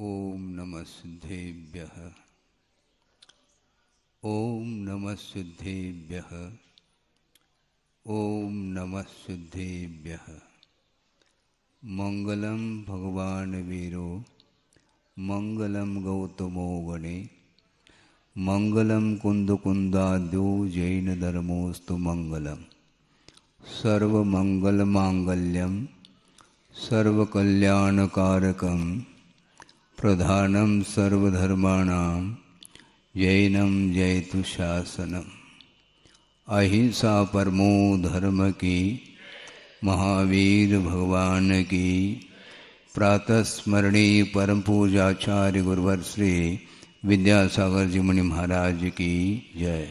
ॐ नमः सिद्धेभ्यः ॐ नमः सिद्धेभ्यः ॐ नमः वीरो मंगल गौतमो गणे मंगल कुन्दकुन्दाद्यो जैनधर्मोऽस्तु मङ्गलम् सर्वमङ्गलमाङ्गल्यं सर्वकल्याणकारकं प्रधानं जैनम जय जयतु शासनम अहिंसा परमो धर्म की महावीर भगवान की प्रातः स्मरणीय परम पूजाचार्य गुरुवर श्री विद्यासागर जी मुनि महाराज की जय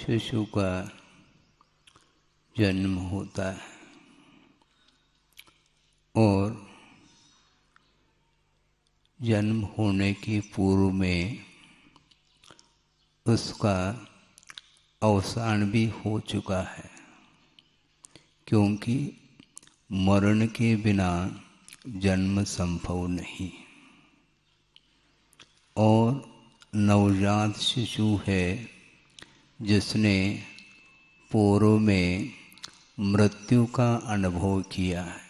शिशु का जन्म होता है और जन्म होने के पूर्व में उसका अवसान भी हो चुका है क्योंकि मरण के बिना जन्म संभव नहीं और नवजात शिशु है जिसने पूर्व में मृत्यु का अनुभव किया है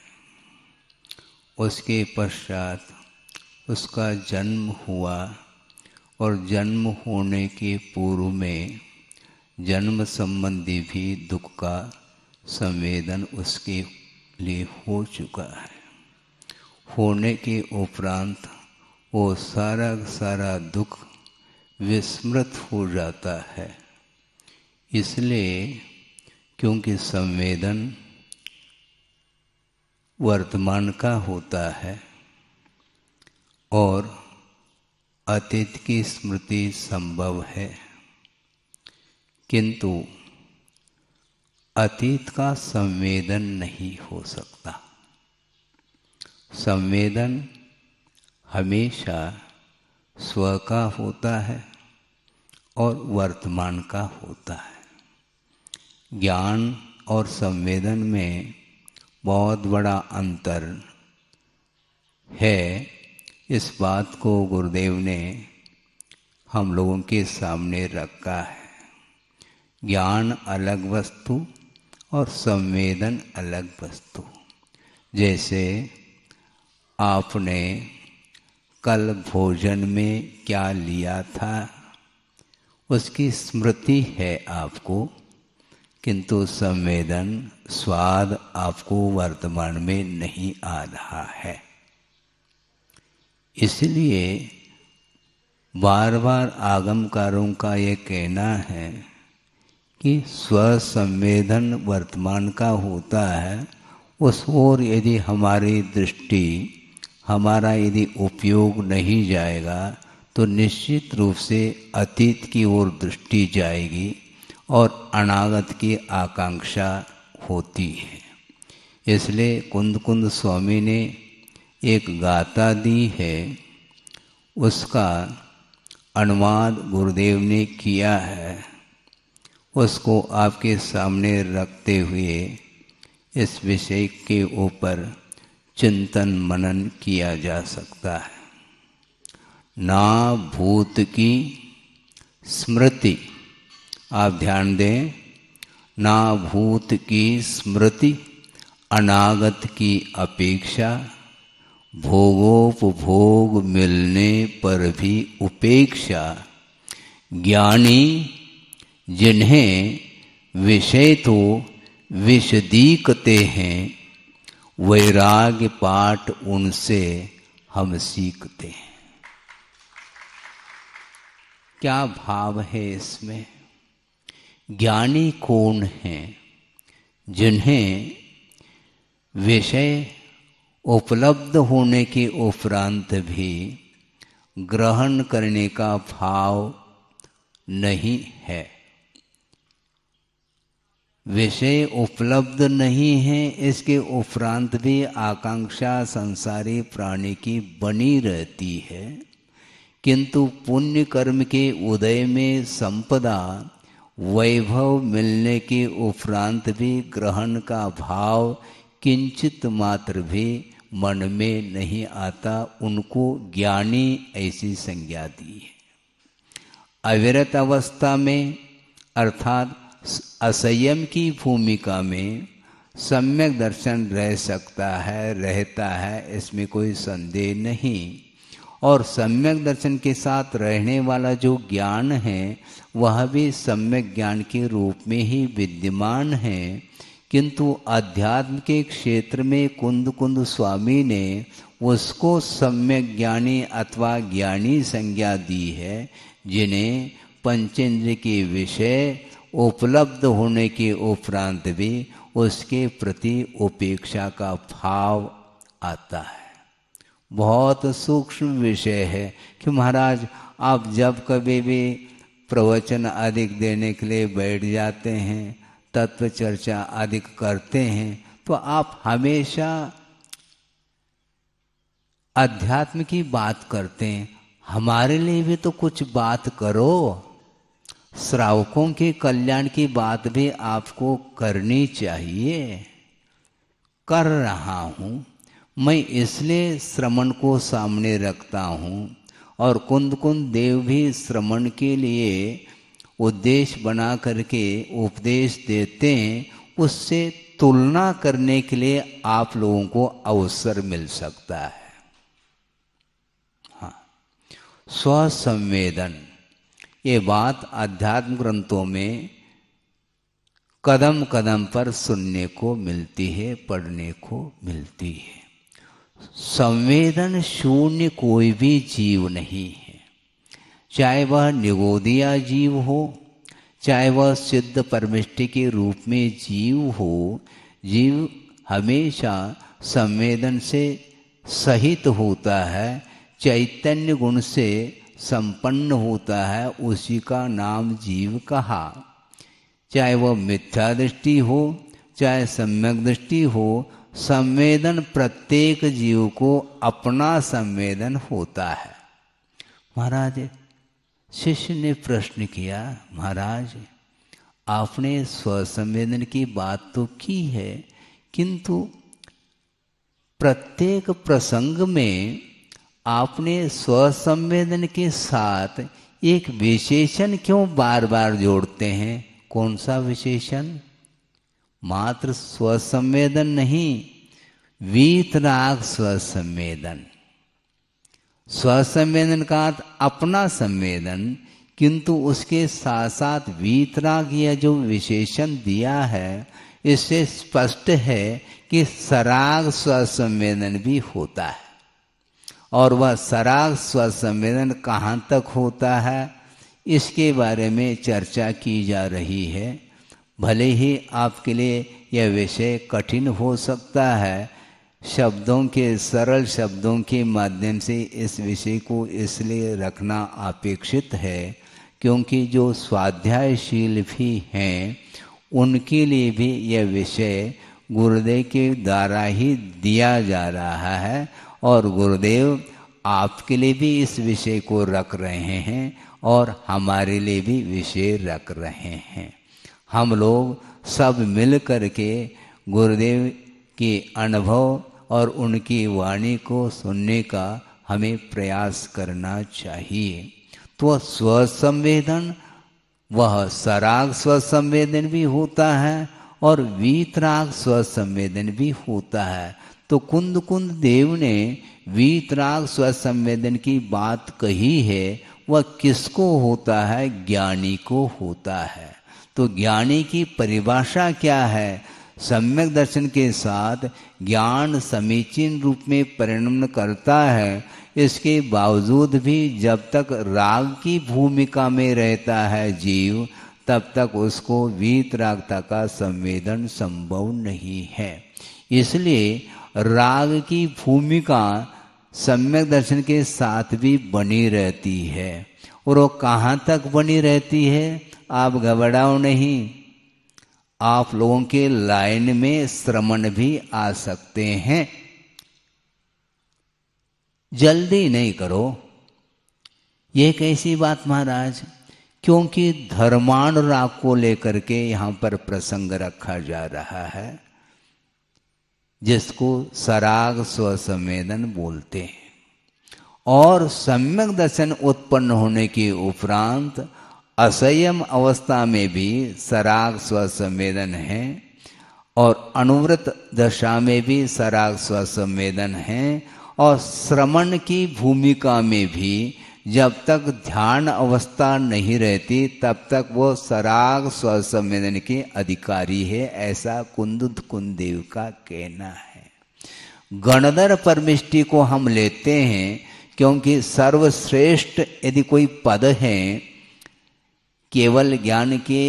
उसके पश्चात उसका जन्म हुआ और जन्म होने के पूर्व में जन्म संबंधी भी दुख का संवेदन उसके लिए हो चुका है होने के उपरांत वो सारा सारा दुख विस्मृत हो जाता है इसलिए क्योंकि संवेदन वर्तमान का होता है और अतीत की स्मृति संभव है किंतु अतीत का संवेदन नहीं हो सकता संवेदन हमेशा स्व का होता है और वर्तमान का होता है ज्ञान और संवेदन में बहुत बड़ा अंतर है इस बात को गुरुदेव ने हम लोगों के सामने रखा है ज्ञान अलग वस्तु और संवेदन अलग वस्तु जैसे आपने कल भोजन में क्या लिया था उसकी स्मृति है आपको किंतु संवेदन स्वाद आपको वर्तमान में नहीं आ रहा है इसलिए बार बार आगमकारों का ये कहना है कि स्वसंवेदन वर्तमान का होता है उस ओर यदि हमारी दृष्टि हमारा यदि उपयोग नहीं जाएगा तो निश्चित रूप से अतीत की ओर दृष्टि जाएगी और अनागत की आकांक्षा होती है इसलिए कुंद कुंद स्वामी ने एक गाता दी है उसका अनुवाद गुरुदेव ने किया है उसको आपके सामने रखते हुए इस विषय के ऊपर चिंतन मनन किया जा सकता है ना भूत की स्मृति आप ध्यान दें ना भूत की स्मृति अनागत की अपेक्षा भोगोपभोग मिलने पर भी उपेक्षा ज्ञानी जिन्हें विषय तो विशदीकते हैं वैराग्य पाठ उनसे हम सीखते हैं क्या भाव है इसमें ज्ञानी कौन हैं जिन्हें विषय उपलब्ध होने के उपरांत भी ग्रहण करने का भाव नहीं है विषय उपलब्ध नहीं है इसके उपरांत भी आकांक्षा संसारी प्राणी की बनी रहती है किंतु पुण्य कर्म के उदय में संपदा वैभव मिलने के उपरांत भी ग्रहण का भाव किंचित मात्र भी मन में नहीं आता उनको ज्ञानी ऐसी संज्ञा दी है अविरत अवस्था में अर्थात असंयम की भूमिका में सम्यक दर्शन रह सकता है रहता है इसमें कोई संदेह नहीं और सम्यक दर्शन के साथ रहने वाला जो ज्ञान है वह भी सम्यक ज्ञान के रूप में ही विद्यमान है किंतु अध्यात्म के क्षेत्र में कुंद कुंद स्वामी ने उसको सम्यक ज्ञानी अथवा ज्ञानी संज्ञा दी है जिन्हें पंचेंद्र के विषय उपलब्ध होने के उपरांत भी उसके प्रति उपेक्षा का भाव आता है बहुत सूक्ष्म विषय है कि महाराज आप जब कभी भी प्रवचन अधिक देने के लिए बैठ जाते हैं तत्व चर्चा अधिक करते हैं तो आप हमेशा अध्यात्म की बात करते हैं हमारे लिए भी तो कुछ बात करो श्रावकों के कल्याण की बात भी आपको करनी चाहिए कर रहा हूँ मैं इसलिए श्रमण को सामने रखता हूँ और कुंद कुंद देव भी श्रमण के लिए उद्देश्य बना करके उपदेश देते हैं उससे तुलना करने के लिए आप लोगों को अवसर मिल सकता है हाँ स्वसंवेदन ये बात अध्यात्म ग्रंथों में कदम कदम पर सुनने को मिलती है पढ़ने को मिलती है संवेदन शून्य कोई भी जीव नहीं है चाहे वह निगोदिया जीव हो चाहे वह सिद्ध परमिष्टि के रूप में जीव हो जीव हमेशा संवेदन से सहित होता है चैतन्य गुण से संपन्न होता है उसी का नाम जीव कहा चाहे वह मिथ्या दृष्टि हो चाहे सम्यक दृष्टि हो संवेदन प्रत्येक जीव को अपना संवेदन होता है महाराज शिष्य ने प्रश्न किया महाराज आपने स्वसंवेदन की बात तो की है किंतु प्रत्येक प्रसंग में आपने स्वसंवेदन के साथ एक विशेषण क्यों बार बार जोड़ते हैं कौन सा विशेषण मात्र स्वसंवेदन नहीं वीतराग स्वसंवेदन स्वसंवेदन का अर्थ अपना संवेदन किंतु उसके साथ साथ वीतराग यह जो विशेषण दिया है इससे स्पष्ट है कि सराग स्वसंवेदन भी होता है और वह सराग स्वसंवेदन कहाँ तक होता है इसके बारे में चर्चा की जा रही है भले ही आपके लिए यह विषय कठिन हो सकता है शब्दों के सरल शब्दों के माध्यम से इस विषय को इसलिए रखना अपेक्षित है क्योंकि जो स्वाध्यायशील भी हैं उनके लिए भी यह विषय गुरुदेव के द्वारा ही दिया जा रहा है और गुरुदेव आपके लिए भी इस विषय को रख रहे हैं और हमारे लिए भी विषय रख रहे हैं हम लोग सब मिल कर के गुरुदेव के अनुभव और उनकी वाणी को सुनने का हमें प्रयास करना चाहिए तो स्व संवेदन वह सराग स्व संवेदन भी होता है और वीतराग स्व संवेदन भी होता है तो कुंद कुंद देव ने वीतराग स्व संवेदन की बात कही है वह किसको होता है ज्ञानी को होता है तो ज्ञानी की परिभाषा क्या है सम्यक दर्शन के साथ ज्ञान समीचीन रूप में परिणम करता है इसके बावजूद भी जब तक राग की भूमिका में रहता है जीव तब तक उसको वीतरागता का संवेदन संभव नहीं है इसलिए राग की भूमिका सम्यक दर्शन के साथ भी बनी रहती है और वो कहाँ तक बनी रहती है आप घबराओ नहीं आप लोगों के लाइन में श्रमण भी आ सकते हैं जल्दी नहीं करो ये कैसी बात महाराज क्योंकि धर्मानुराग को लेकर के यहां पर प्रसंग रखा जा रहा है जिसको सराग स्वसंवेदन बोलते हैं और सम्यक दर्शन उत्पन्न होने के उपरांत असयम अवस्था में भी सराग स्व संवेदन है और अनुव्रत दशा में भी सराग स्व संवेदन है और श्रमण की भूमिका में भी जब तक ध्यान अवस्था नहीं रहती तब तक वो सराग स्व संवेदन के अधिकारी है ऐसा कुंद कुंदेव का कहना है गणधर परमिष्टि को हम लेते हैं क्योंकि सर्वश्रेष्ठ यदि कोई पद है केवल ज्ञान के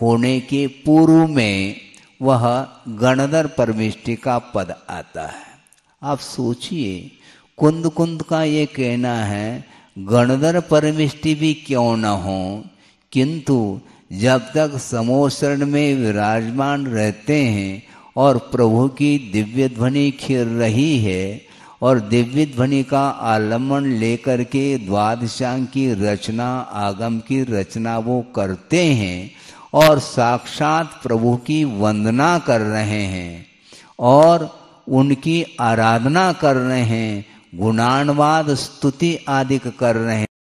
होने के पूर्व में वह गणधर परमिष्टि का पद आता है आप सोचिए कुंद कुंद का ये कहना है गणधर परमिष्टि भी क्यों न हो किंतु जब तक समोसरण में विराजमान रहते हैं और प्रभु की दिव्य ध्वनि खिर रही है और दिव्य ध्वनि का आलम्बन लेकर के द्वादशांग की रचना आगम की रचना वो करते हैं और साक्षात प्रभु की वंदना कर रहे हैं और उनकी आराधना कर रहे हैं गुणानवाद स्तुति आदि कर रहे हैं